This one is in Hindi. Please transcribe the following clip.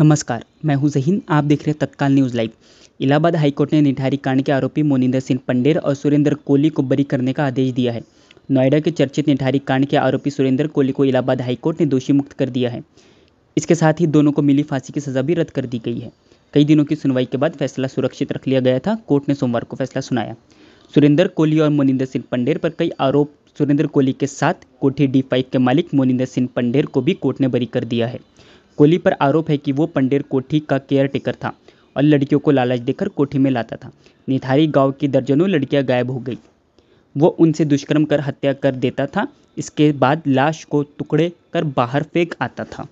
नमस्कार मैं हूं जहीन आप देख रहे हैं तत्काल न्यूज़ लाइव इलाहाबाद हाईकोर्ट ने निठारी कांड के आरोपी मोनिंदर सिंह पंडेर और सुरेंद्र कोहली को बरी करने का आदेश दिया है नोएडा के चर्चित निठारी कांड के आरोपी सुरेंद्र कोहली को इलाहाबाद हाईकोर्ट ने दोषी मुक्त कर दिया है इसके साथ ही दोनों को मिली फांसी की सज़ा भी रद्द कर दी गई है कई दिनों की सुनवाई के बाद फैसला सुरक्षित रख लिया गया था कोर्ट ने सोमवार को फैसला सुनाया सुरेंद्र कोहली और मोनिंदर सिंह पंडेर पर कई आरोप सुरेंद्र कोहली के साथ कोठी डी फाइव के मालिक मोनिंदर सिंह पंडेर को भी कोर्ट ने बरी कर दिया है कोहली पर आरोप है कि वो पंडेर कोठी का केयर टेकर था और लड़कियों को लालच देकर कोठी में लाता था निथारी गांव की दर्जनों लड़कियां गायब हो गई वो उनसे दुष्कर्म कर हत्या कर देता था इसके बाद लाश को टुकड़े कर बाहर फेंक आता था